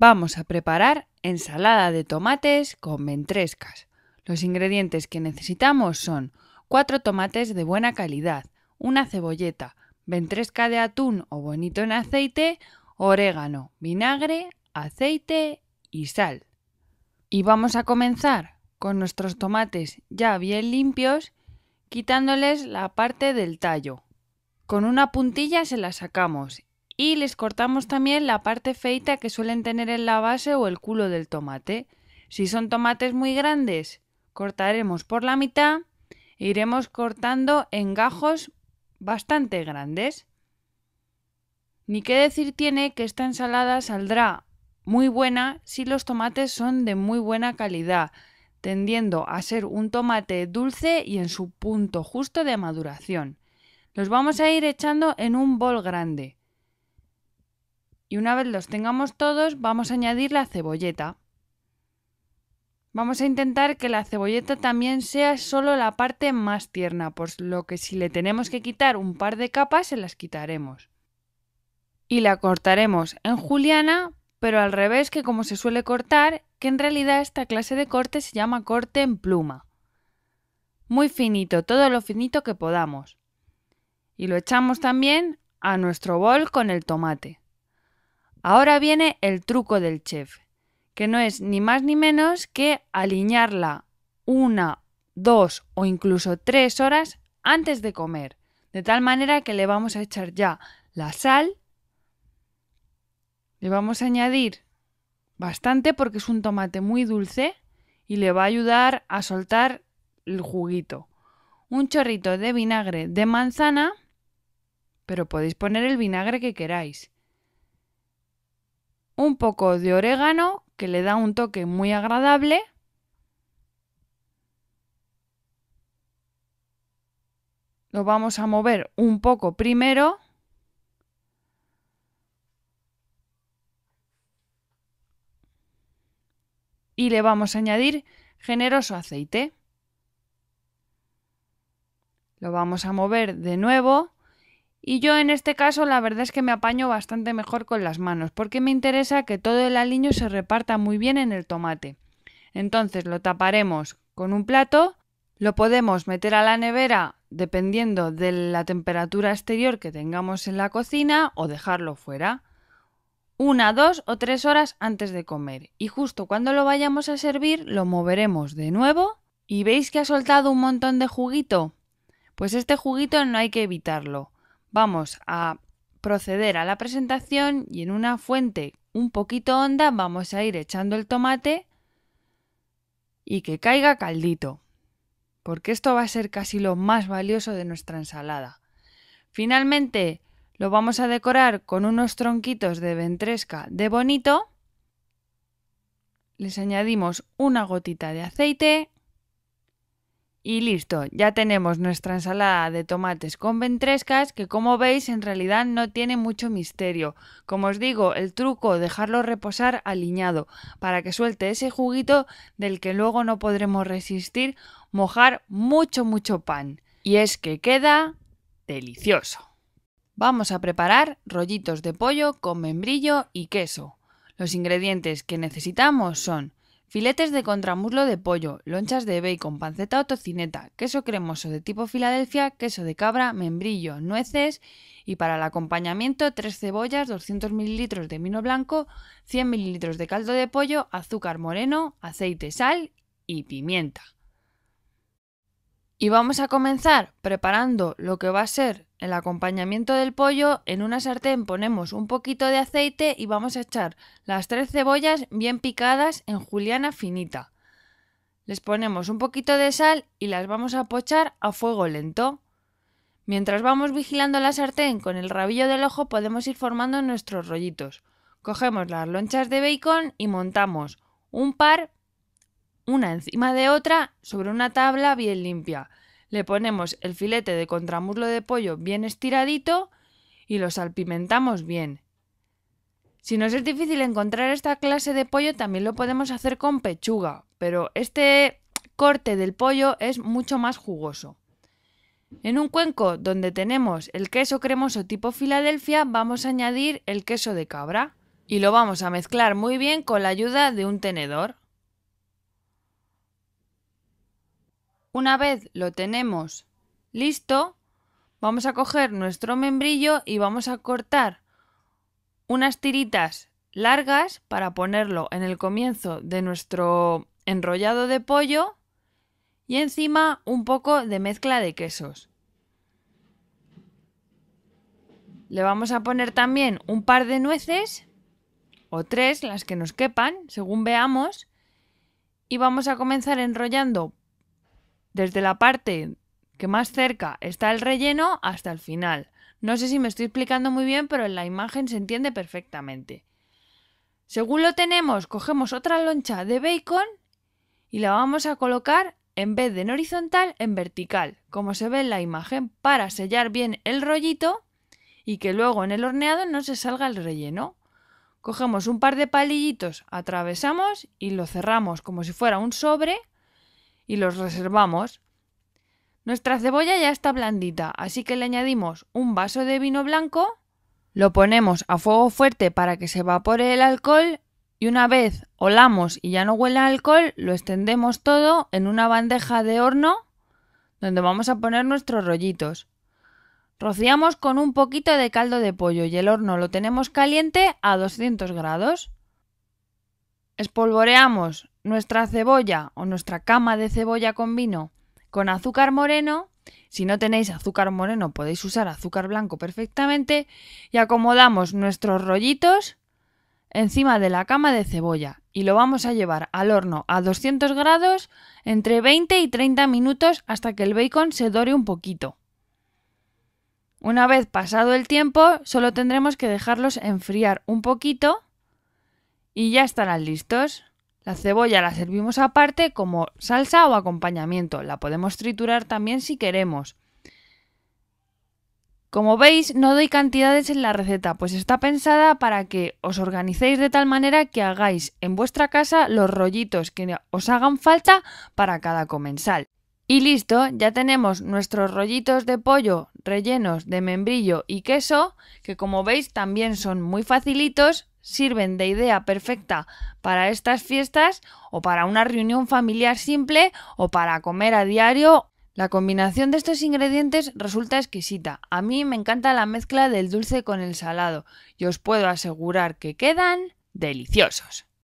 Vamos a preparar ensalada de tomates con ventrescas. Los ingredientes que necesitamos son 4 tomates de buena calidad, una cebolleta, ventresca de atún o bonito en aceite, orégano, vinagre, aceite y sal. Y vamos a comenzar con nuestros tomates ya bien limpios, quitándoles la parte del tallo. Con una puntilla se la sacamos y les cortamos también la parte feita que suelen tener en la base o el culo del tomate. Si son tomates muy grandes, cortaremos por la mitad e iremos cortando en gajos bastante grandes. Ni qué decir tiene que esta ensalada saldrá muy buena si los tomates son de muy buena calidad, tendiendo a ser un tomate dulce y en su punto justo de maduración. Los vamos a ir echando en un bol grande. Y una vez los tengamos todos, vamos a añadir la cebolleta. Vamos a intentar que la cebolleta también sea solo la parte más tierna, por pues lo que si le tenemos que quitar un par de capas, se las quitaremos. Y la cortaremos en juliana, pero al revés que como se suele cortar, que en realidad esta clase de corte se llama corte en pluma. Muy finito, todo lo finito que podamos. Y lo echamos también a nuestro bol con el tomate. Ahora viene el truco del chef, que no es ni más ni menos que aliñarla una, dos o incluso tres horas antes de comer, de tal manera que le vamos a echar ya la sal, le vamos a añadir bastante porque es un tomate muy dulce y le va a ayudar a soltar el juguito. Un chorrito de vinagre de manzana, pero podéis poner el vinagre que queráis un poco de orégano que le da un toque muy agradable. Lo vamos a mover un poco primero. y le vamos a añadir generoso aceite. Lo vamos a mover de nuevo y yo en este caso la verdad es que me apaño bastante mejor con las manos, porque me interesa que todo el aliño se reparta muy bien en el tomate. Entonces lo taparemos con un plato, lo podemos meter a la nevera dependiendo de la temperatura exterior que tengamos en la cocina o dejarlo fuera una, dos o tres horas antes de comer. Y justo cuando lo vayamos a servir lo moveremos de nuevo y veis que ha soltado un montón de juguito. Pues este juguito no hay que evitarlo vamos a proceder a la presentación y en una fuente un poquito honda vamos a ir echando el tomate y que caiga caldito, porque esto va a ser casi lo más valioso de nuestra ensalada. Finalmente lo vamos a decorar con unos tronquitos de ventresca de bonito. Les añadimos una gotita de aceite y listo, ya tenemos nuestra ensalada de tomates con ventrescas que como veis en realidad no tiene mucho misterio. Como os digo, el truco dejarlo reposar aliñado para que suelte ese juguito del que luego no podremos resistir, mojar mucho mucho pan. Y es que queda delicioso. Vamos a preparar rollitos de pollo con membrillo y queso. Los ingredientes que necesitamos son Filetes de contramuslo de pollo, lonchas de bacon, panceta o tocineta, queso cremoso de tipo Filadelfia, queso de cabra, membrillo, nueces y para el acompañamiento 3 cebollas, 200 ml de vino blanco, 100 ml de caldo de pollo, azúcar moreno, aceite, sal y pimienta. Y vamos a comenzar preparando lo que va a ser el acompañamiento del pollo. En una sartén ponemos un poquito de aceite y vamos a echar las tres cebollas bien picadas en juliana finita. Les ponemos un poquito de sal y las vamos a pochar a fuego lento. Mientras vamos vigilando la sartén con el rabillo del ojo podemos ir formando nuestros rollitos. Cogemos las lonchas de bacon y montamos un par una encima de otra sobre una tabla bien limpia. Le ponemos el filete de contramuslo de pollo bien estiradito y lo salpimentamos bien. Si nos es difícil encontrar esta clase de pollo, también lo podemos hacer con pechuga, pero este corte del pollo es mucho más jugoso. En un cuenco donde tenemos el queso cremoso tipo Filadelfia, vamos a añadir el queso de cabra y lo vamos a mezclar muy bien con la ayuda de un tenedor. Una vez lo tenemos listo, vamos a coger nuestro membrillo y vamos a cortar unas tiritas largas para ponerlo en el comienzo de nuestro enrollado de pollo y encima un poco de mezcla de quesos. Le vamos a poner también un par de nueces o tres, las que nos quepan, según veamos, y vamos a comenzar enrollando desde la parte que más cerca está el relleno hasta el final. No sé si me estoy explicando muy bien, pero en la imagen se entiende perfectamente. Según lo tenemos, cogemos otra loncha de bacon y la vamos a colocar en vez de en horizontal, en vertical, como se ve en la imagen, para sellar bien el rollito y que luego en el horneado no se salga el relleno. Cogemos un par de palillitos, atravesamos y lo cerramos como si fuera un sobre y los reservamos. Nuestra cebolla ya está blandita, así que le añadimos un vaso de vino blanco, lo ponemos a fuego fuerte para que se evapore el alcohol y una vez olamos y ya no huela alcohol, lo extendemos todo en una bandeja de horno donde vamos a poner nuestros rollitos. Rociamos con un poquito de caldo de pollo y el horno lo tenemos caliente a 200 grados. Espolvoreamos nuestra cebolla o nuestra cama de cebolla con vino con azúcar moreno. Si no tenéis azúcar moreno podéis usar azúcar blanco perfectamente y acomodamos nuestros rollitos encima de la cama de cebolla y lo vamos a llevar al horno a 200 grados entre 20 y 30 minutos hasta que el bacon se dore un poquito. Una vez pasado el tiempo solo tendremos que dejarlos enfriar un poquito y ya estarán listos. La cebolla la servimos aparte como salsa o acompañamiento. La podemos triturar también si queremos. Como veis, no doy cantidades en la receta, pues está pensada para que os organicéis de tal manera que hagáis en vuestra casa los rollitos que os hagan falta para cada comensal. Y listo, ya tenemos nuestros rollitos de pollo rellenos de membrillo y queso, que como veis también son muy facilitos, sirven de idea perfecta para estas fiestas o para una reunión familiar simple o para comer a diario. La combinación de estos ingredientes resulta exquisita. A mí me encanta la mezcla del dulce con el salado y os puedo asegurar que quedan deliciosos.